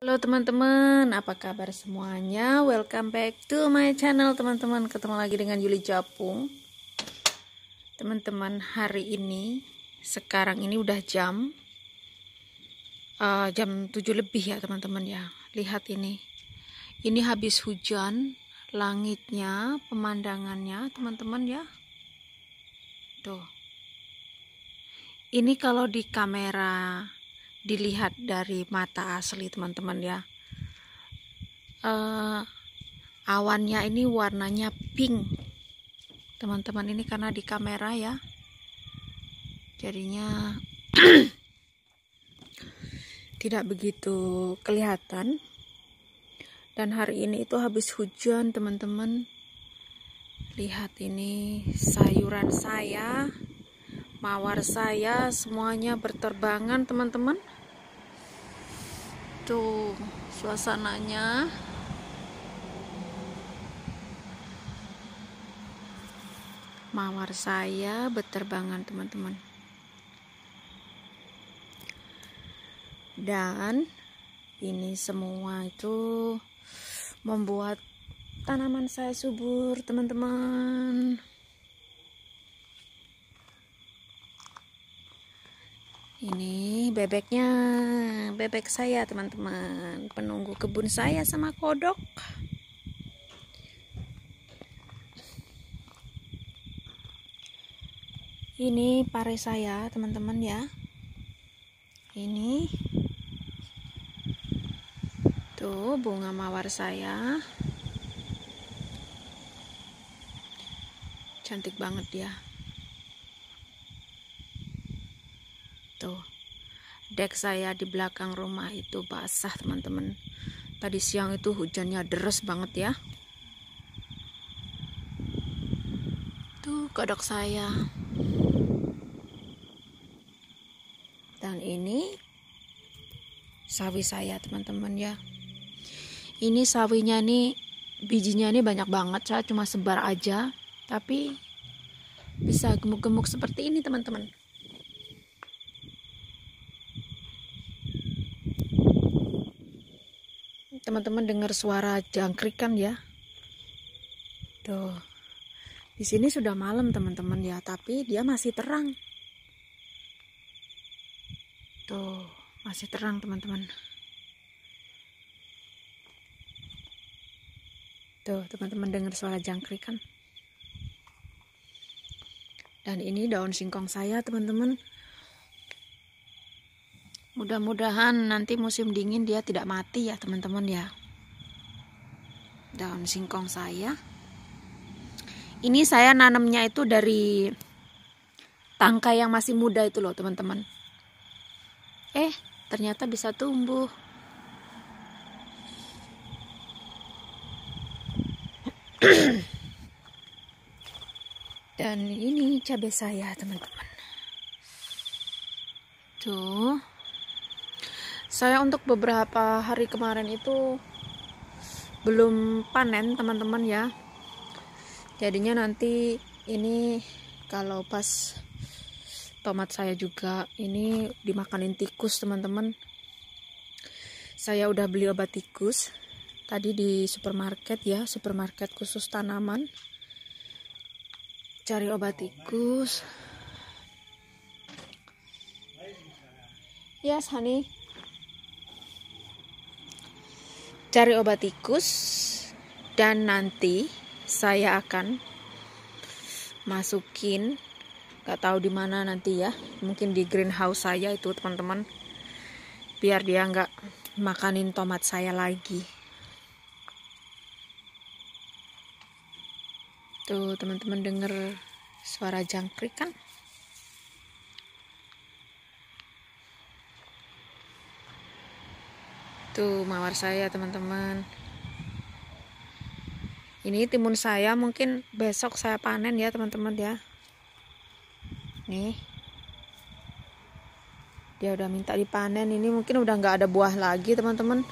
Halo teman-teman, apa kabar semuanya? Welcome back to my channel teman-teman Ketemu lagi dengan Yuli Japung Teman-teman, hari ini Sekarang ini udah jam uh, Jam 7 lebih ya teman-teman ya Lihat ini Ini habis hujan Langitnya, pemandangannya teman-teman ya Tuh Ini kalau di kamera dilihat dari mata asli teman-teman ya uh, awannya ini warnanya pink teman-teman ini karena di kamera ya jadinya tidak begitu kelihatan dan hari ini itu habis hujan teman-teman lihat ini sayuran saya mawar saya semuanya berterbangan teman-teman tuh suasananya mawar saya berterbangan teman-teman dan ini semua itu membuat tanaman saya subur teman-teman ini bebeknya bebek saya teman-teman penunggu kebun saya sama kodok ini pare saya teman-teman ya ini tuh bunga mawar saya cantik banget ya dek saya di belakang rumah itu basah teman-teman tadi siang itu hujannya deres banget ya tuh kodok saya dan ini sawi saya teman-teman ya ini sawinya nih bijinya ini banyak banget saya cuma sebar aja tapi bisa gemuk-gemuk seperti ini teman-teman teman-teman dengar suara jangkrik kan ya tuh di sini sudah malam teman-teman ya tapi dia masih terang tuh masih terang teman-teman Tuh, teman-teman dengar suara jangkrik kan? Dan ini daun singkong saya, teman-teman mudah-mudahan nanti musim dingin dia tidak mati ya teman-teman ya daun singkong saya ini saya nanamnya itu dari tangkai yang masih muda itu loh teman-teman eh ternyata bisa tumbuh dan ini cabai saya teman-teman tuh saya untuk beberapa hari kemarin itu belum panen teman-teman ya jadinya nanti ini kalau pas tomat saya juga ini dimakanin tikus teman-teman saya udah beli obat tikus tadi di supermarket ya supermarket khusus tanaman cari obat tikus yes honey cari obat tikus dan nanti saya akan masukin gak tahu di mana nanti ya mungkin di greenhouse saya itu teman-teman biar dia nggak makanin tomat saya lagi tuh teman-teman denger suara jangkrik kan itu mawar saya teman-teman. Ini timun saya mungkin besok saya panen ya teman-teman ya. Nih. Dia udah minta dipanen. Ini mungkin udah nggak ada buah lagi teman-teman.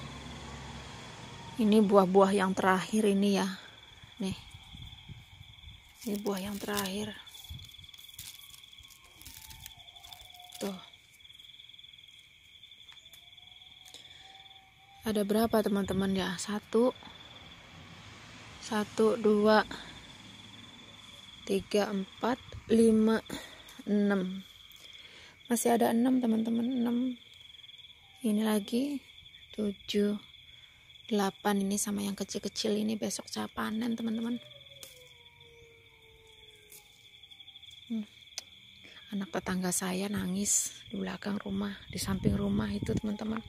Ini buah-buah yang terakhir ini ya. Nih. Ini buah yang terakhir. ada berapa teman-teman ya satu satu dua tiga empat lima enam masih ada enam teman-teman enam ini lagi tujuh delapan ini sama yang kecil-kecil ini besok saya panen teman-teman hmm. anak tetangga saya nangis di belakang rumah di samping rumah itu teman-teman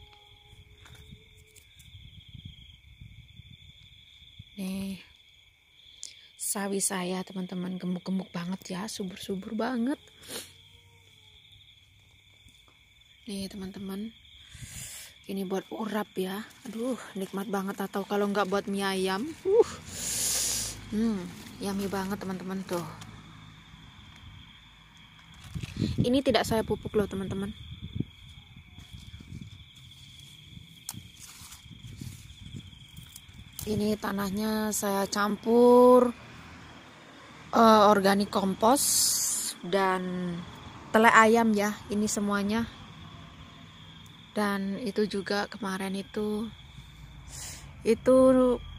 nih sawi saya teman-teman gemuk-gemuk banget ya subur-subur banget nih teman-teman ini buat urap ya aduh nikmat banget atau kalau nggak buat mie ayam uh hmm yummy banget teman-teman tuh ini tidak saya pupuk loh teman-teman ini tanahnya saya campur uh, organik kompos dan tele ayam ya ini semuanya dan itu juga kemarin itu itu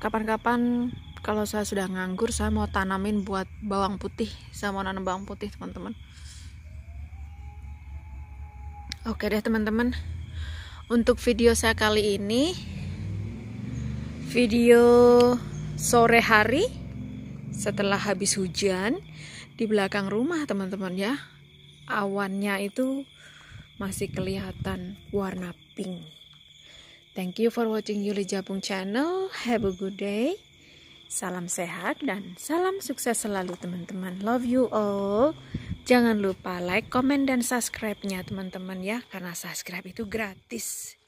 kapan-kapan kalau saya sudah nganggur saya mau tanamin buat bawang putih saya mau nanam bawang putih teman-teman oke deh teman-teman untuk video saya kali ini video sore hari setelah habis hujan di belakang rumah teman-teman ya awannya itu masih kelihatan warna pink thank you for watching Yuli Jabung channel have a good day salam sehat dan salam sukses selalu teman-teman love you all jangan lupa like, comment, dan subscribe-nya teman-teman ya karena subscribe itu gratis